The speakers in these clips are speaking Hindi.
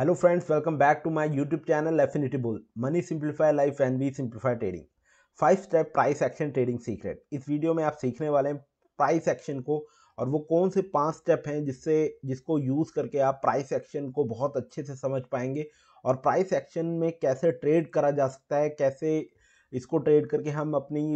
hello friends welcome back to my YouTube channel affinity bull money simplify life and we simplify trading five step price action trading secret इस वीडियो में आप सीखने वाले हैं प्राइस एक्शन को और वो कौन से पांच स्टेप हैं जिससे जिसको यूज़ करके आप प्राइस एक्शन को बहुत अच्छे से समझ पाएंगे और प्राइस एक्शन में कैसे ट्रेड करा जा सकता है कैसे इसको ट्रेड करके हम अपनी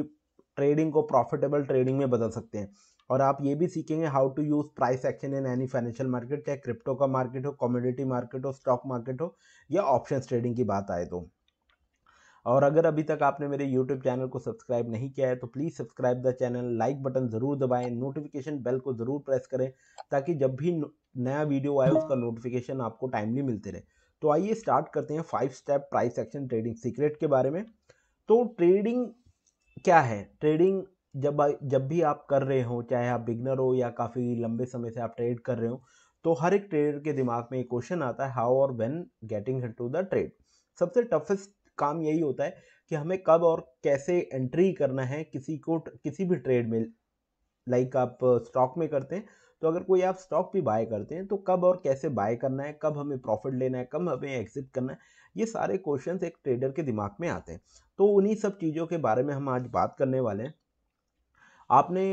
ट्रेडिंग को प्रॉफिटेबल ट्रेडिंग में बदल सकते हैं और आप ये भी सीखेंगे how to use price action in any financial market चाहे क्रिप्टो का मार्केट हो कॉमोडिटी मार्केट हो स्टॉक मार्केट हो या ऑप्शन ट्रेडिंग की बात आए तो और अगर अभी तक आपने मेरे यूट्यूब चैनल को सब्सक्राइब नहीं किया है तो please subscribe the channel like button ज़रूर दबाएं नोटिफिकेशन बेल को ज़रूर प्रेस करें ताकि जब भी नया वीडियो आए उसका नोटिफिकेशन आपको टाइमली मिलते रहे तो आइए स्टार्ट करते हैं five step price action trading secret के बारे में तो ट्रेडिंग क्या है ट्रेडिंग जब जब भी आप कर रहे हो चाहे आप बिगनर हो या काफ़ी लंबे समय से आप ट्रेड कर रहे हो तो हर एक ट्रेडर के दिमाग में एक क्वेश्चन आता है हाउ और when getting to the trade सबसे टफेस्ट काम यही होता है कि हमें कब और कैसे एंट्री करना है किसी को किसी भी ट्रेड में लाइक आप स्टॉक में करते हैं तो अगर कोई आप स्टॉक भी बाय करते हैं तो कब और कैसे बाय करना है कब हमें प्रॉफिट लेना है कब हमें एग्जिट करना है ये सारे क्वेश्चन एक ट्रेडर के दिमाग में आते हैं तो उन्हीं सब चीज़ों के बारे में हम आज बात करने वाले हैं आपने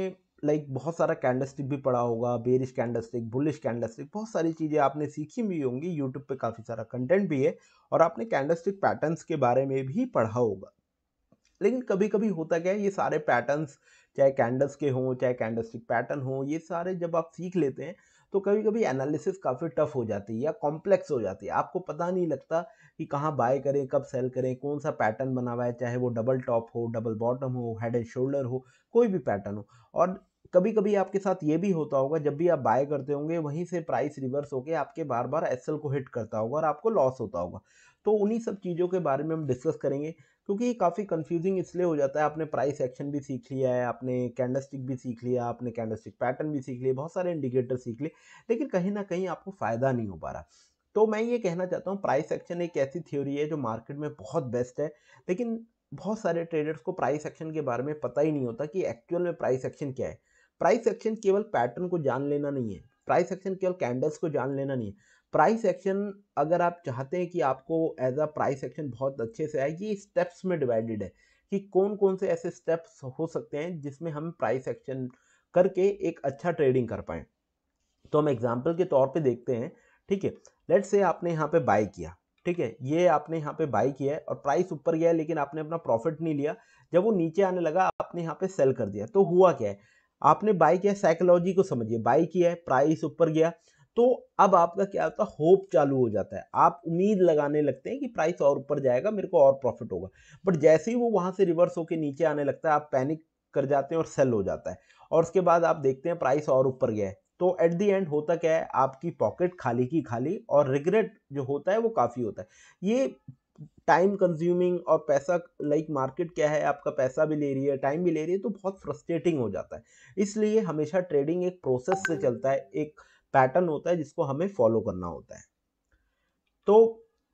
लाइक बहुत सारा कैंडलस्टिक भी पढ़ा होगा बेरिश कैंडलस्टिक बुलिश कैंडलस्टिक बहुत सारी चीज़ें आपने सीखी भी होंगी यूट्यूब पे काफ़ी सारा कंटेंट भी है और आपने कैंडलस्टिक पैटर्न्स के बारे में भी पढ़ा होगा लेकिन कभी कभी होता क्या है ये सारे पैटर्न्स चाहे कैंडल्स के हों चाहे कैंडलस्टिक पैटर्न हों ये सारे जब आप सीख लेते हैं तो कभी कभी एनालिसिस काफ़ी टफ हो जाती है या कॉम्प्लेक्स हो जाती है आपको पता नहीं लगता कि कहाँ बाय करें कब सेल करें कौन सा पैटर्न बना हुआ है चाहे वो डबल टॉप हो डबल बॉटम हो हेड एंड शोल्डर हो कोई भी पैटर्न हो और कभी कभी आपके साथ ये भी होता होगा जब भी आप बाय करते होंगे वहीं से प्राइस रिवर्स होकर आपके बार बार एस को हिट करता होगा और आपको लॉस होता होगा तो उन्हीं सब चीज़ों के बारे में हम डिस्कस करेंगे क्योंकि ये काफ़ी कंफ्यूजिंग इसलिए हो जाता है आपने प्राइस एक्शन भी सीख लिया है आपने कैंडलस्टिक भी सीख लिया आपने कैंडलस्टिक पैटर्न भी सीख लिए बहुत सारे इंडिकेटर सीख लिए लेकिन कहीं ना कहीं आपको फ़ायदा नहीं हो पा रहा तो मैं ये कहना चाहता हूँ प्राइस एक्शन एक ऐसी थ्योरी है जो मार्केट में बहुत बेस्ट है लेकिन बहुत सारे ट्रेडर्स को प्राइस एक्शन के बारे में पता ही नहीं होता कि एक्चुअल में प्राइस एक्शन क्या है प्राइस एक्शन केवल पैटर्न को जान लेना नहीं है प्राइस एक्शन केवल कैंडल्स को जान लेना नहीं है प्राइस एक्शन अगर आप चाहते हैं कि आपको एज अ प्राइस एक्शन बहुत अच्छे से आए ये स्टेप्स में डिवाइडेड है कि कौन कौन से ऐसे स्टेप्स हो सकते हैं जिसमें हम प्राइस एक्शन करके एक अच्छा ट्रेडिंग कर पाएँ तो हम एग्जाम्पल के तौर पर देखते हैं ठीक है लेट से आपने यहाँ पे बाय किया ठीक है ये आपने यहाँ पे बाई किया है और प्राइस ऊपर गया है लेकिन आपने अपना प्रॉफिट नहीं लिया जब वो नीचे आने लगा आपने यहाँ पे सेल कर दिया तो हुआ क्या है आपने बाई किया साइकोलॉजी को समझिए बाई किया है प्राइस ऊपर गया तो अब आपका क्या होता है होप चालू हो जाता है आप उम्मीद लगाने लगते हैं कि प्राइस और ऊपर जाएगा मेरे को और प्रॉफिट होगा बट जैसे ही वो वहाँ से रिवर्स होकर नीचे आने लगता है आप पैनिक कर जाते हैं और सेल हो जाता है और उसके बाद आप देखते हैं प्राइस और ऊपर गया है तो एट दी एंड होता क्या है आपकी पॉकेट खाली की खाली और रिग्रेट जो होता है वो काफ़ी होता है ये टाइम कंज्यूमिंग और पैसा लाइक like मार्केट क्या है आपका पैसा भी ले रही है टाइम भी ले रही है तो बहुत फ्रस्ट्रेटिंग हो जाता है इसलिए हमेशा ट्रेडिंग एक प्रोसेस से चलता है एक पैटर्न होता है जिसको हमें फॉलो करना होता है तो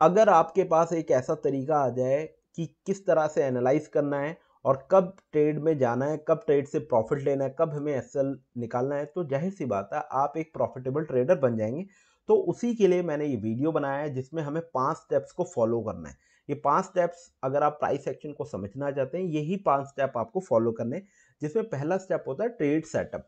अगर आपके पास एक ऐसा तरीका आ जाए कि किस तरह से एनालाइज करना है और कब ट्रेड में जाना है कब ट्रेड से प्रॉफिट लेना है कब हमें एस निकालना है तो जाहिर सी बात है आप एक प्रॉफिटेबल ट्रेडर बन जाएंगे तो उसी के लिए मैंने ये वीडियो बनाया है जिसमें हमें पांच स्टेप्स को फॉलो करना है ये पांच स्टेप्स अगर आप प्राइस एक्शन को समझना चाहते हैं यही पांच स्टेप आपको फॉलो करने जिसमें पहला स्टेप होता है ट्रेड सेटअप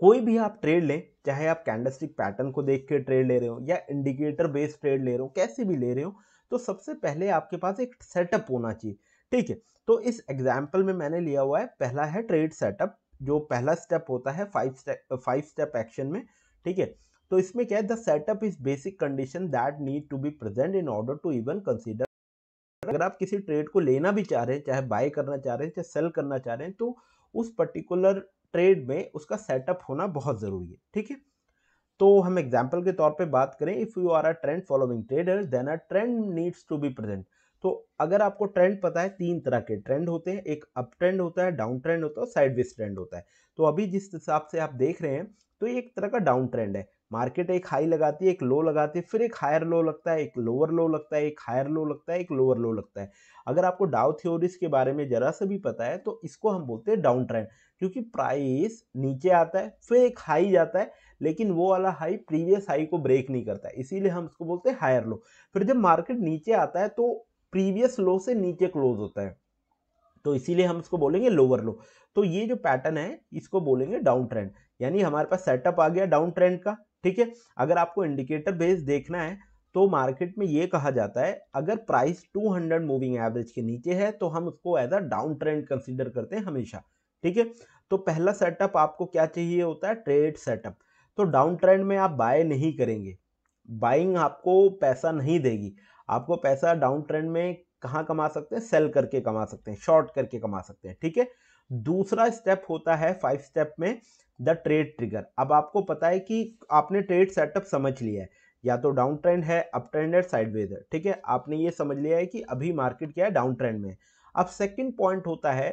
कोई भी आप ट्रेड लें चाहे आप कैंडलस्टिक पैटर्न को देख के ट्रेड ले रहे हो या इंडिकेटर बेस्ड ट्रेड ले रहे हो कैसे भी ले रहे हो तो सबसे पहले आपके पास एक सेटअप होना चाहिए ठीक है तो इस एग्जाम्पल में मैंने लिया हुआ है पहला है ट्रेड सेटअप जो पहला स्टेप होता है five step five step action में ठीक है तो इसमें क्या है the setup is basic condition that need to be present in order to even consider अगर आप किसी ट्रेड को लेना भी चाह रहे हैं चाहे बाय करना चाह रहे हैं चाहे सेल करना चाह रहे हैं तो उस पर्टिकुलर ट्रेड में उसका सेटअप होना बहुत ज़रूरी है ठीक है तो हम एग्जाम्पल के तौर पे बात करें if you are a trend following trader then a trend needs to be present तो अगर आपको ट्रेंड पता है तीन तरह के ट्रेंड होते हैं एक अप ट्रेंड होता है डाउन ट्रेंड होता है साइडवेज ट्रेंड होता है तो अभी जिस हिसाब से आप देख रहे हैं तो ये एक तरह का डाउन ट्रेंड है मार्केट एक हाई लगाती है एक लो लगाती है फिर एक हायर लो लगता है एक लोअर लो लगता है एक हायर लो लगता है एक लोअर लो लगता है अगर आपको डाउ थ्योरीज के बारे में जरा सा भी पता है तो इसको हम बोलते हैं डाउन ट्रेंड क्योंकि प्राइस नीचे आता है फिर एक हाई जाता है लेकिन वो वाला हाई प्रीवियस हाई को ब्रेक नहीं करता है इसीलिए हम इसको बोलते हैं हायर लो फिर जब मार्केट नीचे आता है तो प्रीवियस लो से नीचे क्लोज होता है तो इसीलिए हम इसको बोलेंगे लोअर लो तो ये जो पैटर्न है इसको बोलेंगे डाउन ट्रेंड यानी हमारे पास सेटअप आ गया डाउन ट्रेंड का ठीक है अगर आपको इंडिकेटर बेस देखना है तो मार्केट में ये कहा जाता है अगर प्राइस 200 मूविंग एवरेज के नीचे है तो हम उसको as a down trend consider करते हैं हमेशा ठीक है तो पहला सेटअप आपको क्या चाहिए होता है ट्रेड सेटअप तो डाउन ट्रेंड में आप बाय नहीं करेंगे बाइंग आपको पैसा नहीं देगी आपको पैसा डाउन ट्रेंड में कहाँ कमा सकते हैं सेल करके कमा सकते हैं शॉर्ट करके कमा सकते हैं ठीक है दूसरा स्टेप होता है फाइव स्टेप में द ट्रेड ट्रिगर अब आपको पता है कि आपने ट्रेड सेटअप समझ लिया है या तो डाउन ट्रेंड है अप ट्रेंड है साइडवेज है ठीक है आपने ये समझ लिया है कि अभी मार्केट क्या है डाउन ट्रेंड में अब सेकंड पॉइंट होता है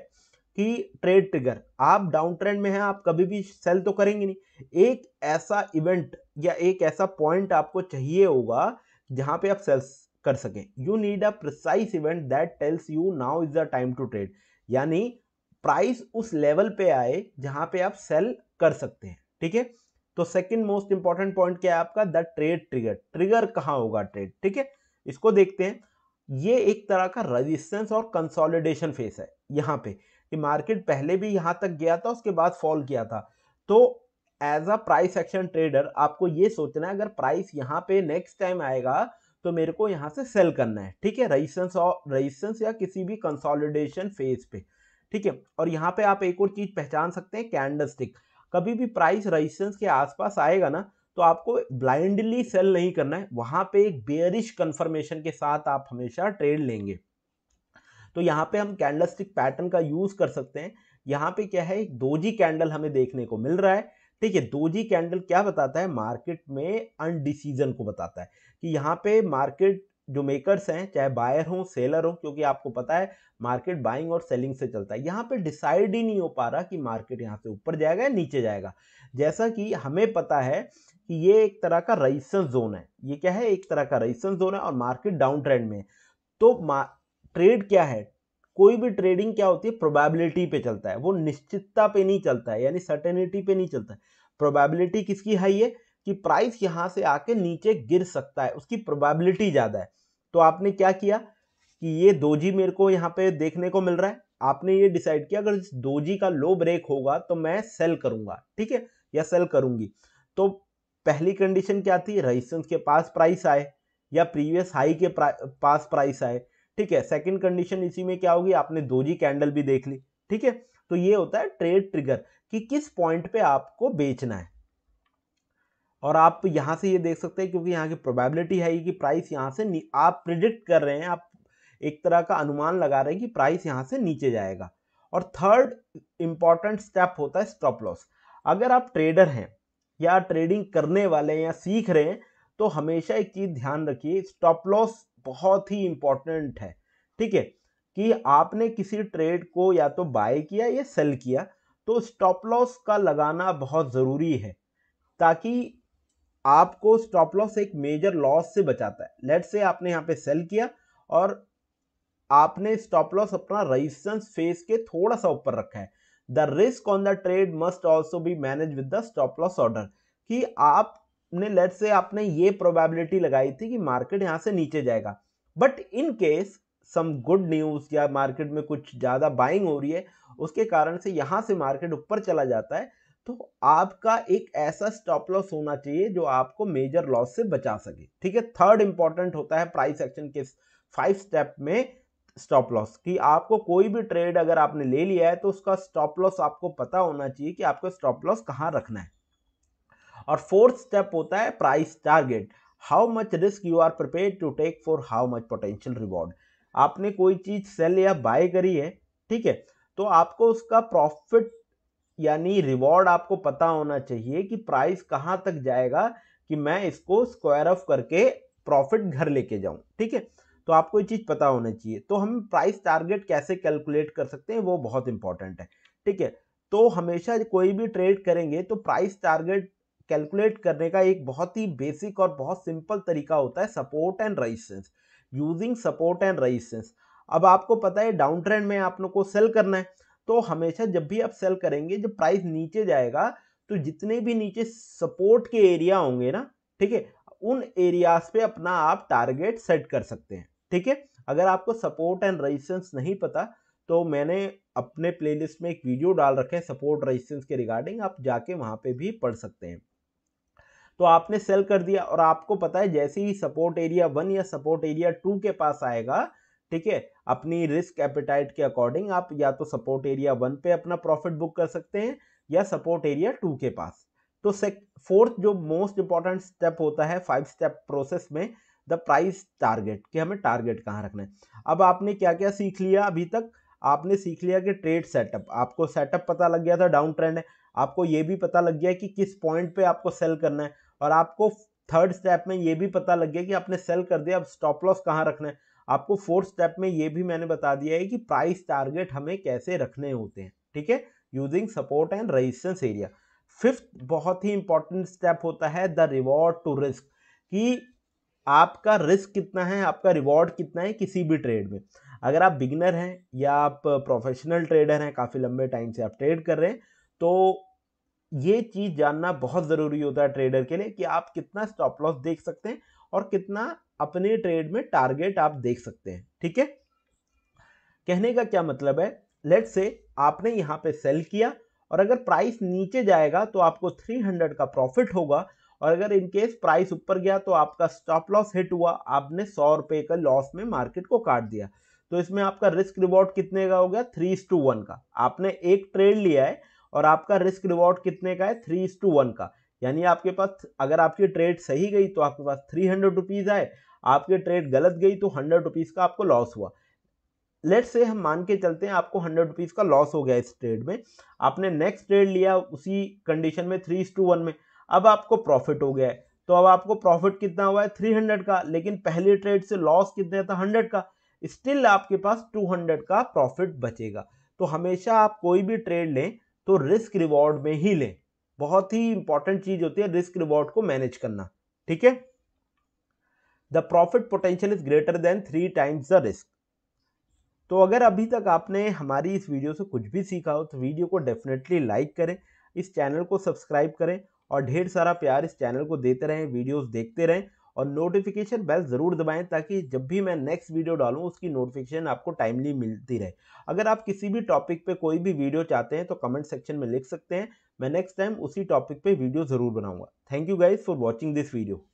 कि ट्रेड ट्रिगर आप डाउन ट्रेंड में हैं आप कभी भी सेल तो करेंगे नहीं एक ऐसा इवेंट या एक ऐसा पॉइंट आपको चाहिए होगा जहां पे आप सेल्स कर सकें you need a precise event that tells you now is the time to trade यानी प्राइस उस लेवल पे आए जहां पे आप सेल कर सकते हैं ठीक है तो सेकंड मोस्ट इंपॉर्टेंट पॉइंट क्या है आपका द ट्रेड ट्रिगर ट्रिगर कहां होगा ट्रेड ठीक है इसको देखते हैं ये एक तरह का रजिस्टेंस और कंसोलिडेशन फेस है यहां पे कि मार्केट पहले भी यहां तक गया था उसके बाद फॉल किया था तो as a price action trader आपको ये सोचना है अगर प्राइस यहाँ पे नेक्स्ट टाइम आएगा तो मेरे को यहां से सेल करना है ठीक है रजिस्टेंस और रजिस्टेंस या किसी भी कंसोलिडेशन फेज पे ठीक है और यहाँ पे आप एक और चीज पहचान सकते हैं कैंडल कभी भी प्राइस रजिस्टेंस के आसपास आएगा ना तो आपको ब्लाइंडली सेल नहीं करना है वहां पे एक बेयरिश कंफर्मेशन के साथ आप हमेशा ट्रेड लेंगे तो यहाँ पे हम कैंडलस्टिक पैटर्न का यूज कर सकते हैं यहाँ पे क्या है एक दोजी कैंडल हमें देखने को मिल रहा है ठीक है दोजी कैंडल क्या बताता है मार्केट में अनडिसीजन को बताता है कि यहाँ पे मार्केट जो मेकर्स हैं चाहे बायर हों सेलर हों क्योंकि आपको पता है मार्केट बाइंग और सेलिंग से चलता है यहाँ पे डिसाइड ही नहीं हो पा रहा कि मार्केट यहाँ से ऊपर जाएगा या नीचे जाएगा जैसा कि हमें पता है कि ये एक तरह का रजिस्टेंस जोन है ये क्या है एक तरह का रजिस्टेंस जोन है और मार्केट डाउन ट्रेंड में है तो ट्रेड क्या है कोई भी ट्रेडिंग क्या होती है प्रोबेबिलिटी पे चलता है वो निश्चितता पे नहीं चलता है यानी सर्टेनिटी पे नहीं चलता है प्रोबेबिलिटी किसकी हाई है कि प्राइस यहाँ से आके नीचे गिर सकता है उसकी प्रोबेबिलिटी ज़्यादा है तो आपने क्या किया कि ये दोजी मेरे को यहाँ पे देखने को मिल रहा है आपने ये डिसाइड किया अगर इस दोजी का लो ब्रेक होगा तो मैं सेल करूँगा ठीक है या सेल करूंगी तो पहली कंडीशन क्या थी रजिस्टेंस के पास प्राइस आए या प्रीवियस हाई के प्रा, पास प्राइस आए ठीक है सेकंड कंडीशन इसी में क्या होगी आपने दोजी कैंडल भी देख ली ठीक है तो ये होता है ट्रेड ट्रिगर कि किस पॉइंट पे आपको बेचना है और आप यहाँ से ये देख सकते हैं क्योंकि यहाँ की प्रोबेबिलिटी है कि प्राइस यहाँ से आप प्रिडिक्ट कर रहे हैं आप एक तरह का अनुमान लगा रहे हैं कि प्राइस यहाँ से नीचे जाएगा और थर्ड इम्पॉर्टेंट स्टेप होता है स्टॉप लॉस अगर आप ट्रेडर हैं या ट्रेडिंग करने वाले हैं या सीख रहे हैं तो हमेशा एक चीज़ ध्यान रखिए स्टॉप लॉस बहुत ही इम्पॉर्टेंट है ठीक है कि आपने किसी ट्रेड को या तो बाय किया या सेल किया तो स्टॉप लॉस का लगाना बहुत ज़रूरी है ताकि आपको स्टॉप लॉस एक मेजर लॉस से बचाता है लेट से आपने यहाँ पे सेल किया और आपने स्टॉप लॉस अपना रजिस्टेंस फेस के थोड़ा सा ऊपर रखा है the risk on the trade must also be manage with the stop loss order कि आपने लेट से आपने ये प्रोबेबिलिटी लगाई थी कि मार्केट यहाँ से नीचे जाएगा but in case some good news या मार्केट में कुछ ज़्यादा बाइंग हो रही है उसके कारण से यहाँ से मार्केट ऊपर चला जाता है तो आपका एक ऐसा स्टॉप लॉस होना चाहिए जो आपको मेजर लॉस से बचा सके ठीक है थर्ड इंपॉर्टेंट होता है प्राइस एक्शन के फाइव स्टेप में स्टॉप लॉस कि आपको कोई भी ट्रेड अगर आपने ले लिया है तो उसका स्टॉप लॉस आपको पता होना चाहिए कि आपको स्टॉप लॉस कहाँ रखना है और फोर्थ स्टेप होता है price target how much risk you are prepare to take for how much potential reward आपने कोई चीज सेल या बाय करी है ठीक है तो आपको उसका प्रॉफिट यानी रिवॉर्ड आपको पता होना चाहिए कि प्राइस कहाँ तक जाएगा कि मैं इसको स्क्वायर ऑफ करके प्रॉफिट घर लेके जाऊं ठीक है तो आपको ये चीज़ पता होना चाहिए तो हम प्राइस टारगेट कैसे कैलकुलेट कर सकते हैं वो बहुत इंपॉर्टेंट है ठीक है तो हमेशा कोई भी ट्रेड करेंगे तो प्राइस टारगेट कैलकुलेट करने का एक बहुत ही बेसिक और बहुत सिंपल तरीका होता है support and resistance using support and resistance अब आपको पता है डाउन ट्रेंड में आप लोग को सेल करना है तो हमेशा जब भी आप सेल करेंगे जब प्राइस नीचे जाएगा तो जितने भी नीचे सपोर्ट के एरिया होंगे ना ठीक है उन एरियाज पे अपना आप टारगेट सेट कर सकते हैं ठीक है अगर आपको सपोर्ट एंड रेजिस्टेंस नहीं पता तो मैंने अपने प्लेलिस्ट में एक वीडियो डाल रखे हैं सपोर्ट रेजिस्टेंस के रिगार्डिंग आप जाके वहां पे भी पढ़ सकते हैं तो आपने सेल कर दिया और आपको पता है जैसे ही सपोर्ट एरिया वन या सपोर्ट एरिया टू के पास आएगा ठीक है अपनी रिस्क एपेटाइट के अकॉर्डिंग आप या तो सपोर्ट एरिया वन पे अपना प्रॉफिट बुक कर सकते हैं या सपोर्ट एरिया टू के पास तो फोर्थ जो मोस्ट इंपॉर्टेंट स्टेप होता है फाइव स्टेप प्रोसेस में द प्राइस टारगेट कि हमें टारगेट कहाँ रखना है अब आपने क्या क्या सीख लिया अभी तक आपने सीख लिया कि ट्रेड सेटअप आपको सेटअप पता लग गया था डाउन ट्रेंड है आपको ये भी पता लग गया कि किस पॉइंट पे आपको सेल करना है और आपको थर्ड स्टेप में ये भी पता लग गया कि आपने सेल कर दिया अब स्टॉप लॉस कहाँ रखना है आपको फोर्थ स्टेप में ये भी मैंने बता दिया है कि प्राइस टारगेट हमें कैसे रखने होते हैं ठीक है using support and resistance area fifth बहुत ही इंपॉर्टेंट स्टेप होता है द रिवॉर्ड टू रिस्क कि आपका रिस्क कितना है आपका रिवॉर्ड कितना है किसी भी ट्रेड में अगर आप बिगनर हैं या आप प्रोफेशनल ट्रेडर हैं काफ़ी लंबे टाइम से आप ट्रेड कर रहे हैं तो ये चीज़ जानना बहुत ज़रूरी होता है ट्रेडर के लिए कि आप कितना स्टॉप लॉस देख सकते हैं और कितना अपने ट्रेड में टारगेट आप देख सकते हैं ठीक है कहने का क्या मतलब है लेट से आपने यहां पे सेल किया और अगर प्राइस नीचे जाएगा तो आपको 300 का प्रॉफिट होगा और अगर इनकेस प्राइस ऊपर गया तो आपका स्टॉप लॉस हिट हुआ आपने सौ रुपये का लॉस में मार्केट को काट दिया तो इसमें आपका रिस्क रिवॉर्ड कितने का हो गया थ्री टू वन का आपने एक ट्रेड लिया है और आपका रिस्क रिवॉर्ड कितने का है थ्री टू वन का यानी आपके पास अगर आपकी ट्रेड सही गई तो आपके पास थ्री हंड्रेड रुपीज़ आए आपकी ट्रेड गलत गई तो हंड्रेड रुपीज़ का आपको लॉस हुआ लेट से हम मान के चलते हैं आपको हंड्रेड रुपीज़ का लॉस हो गया इस ट्रेड में आपने नेक्स्ट ट्रेड लिया उसी कंडीशन में थ्री टू वन में अब आपको प्रॉफिट हो गया है तो अब आपको प्रॉफिट कितना हुआ है थ्री हंड्रेड का लेकिन पहले ट्रेड से लॉस कितने था हंड्रेड का स्टिल आपके पास टू हंड्रेड का प्रॉफिट बचेगा तो हमेशा आप कोई भी ट्रेड लें तो रिस्क रिवॉर्ड में ही लें बहुत ही इंपॉर्टेंट चीज़ होती है रिस्क रिवॉर्ड को मैनेज करना ठीक है the profit potential is greater than three times the risk तो अगर अभी तक आपने हमारी इस वीडियो से कुछ भी सीखा हो तो वीडियो को डेफिनेटली लाइक करें इस चैनल को सब्सक्राइब करें और ढेर सारा प्यार इस चैनल को देते रहें वीडियोस देखते रहें और नोटिफिकेशन बेल ज़रूर दबाएं ताकि जब भी मैं नेक्स्ट वीडियो डालूं उसकी नोटिफिकेशन आपको टाइमली मिलती रहे अगर आप किसी भी टॉपिक पे कोई भी वीडियो चाहते हैं तो कमेंट सेक्शन में लिख सकते हैं मैं नेक्स्ट टाइम उसी टॉपिक पे वीडियो ज़रूर बनाऊंगा thank you guys for watching this video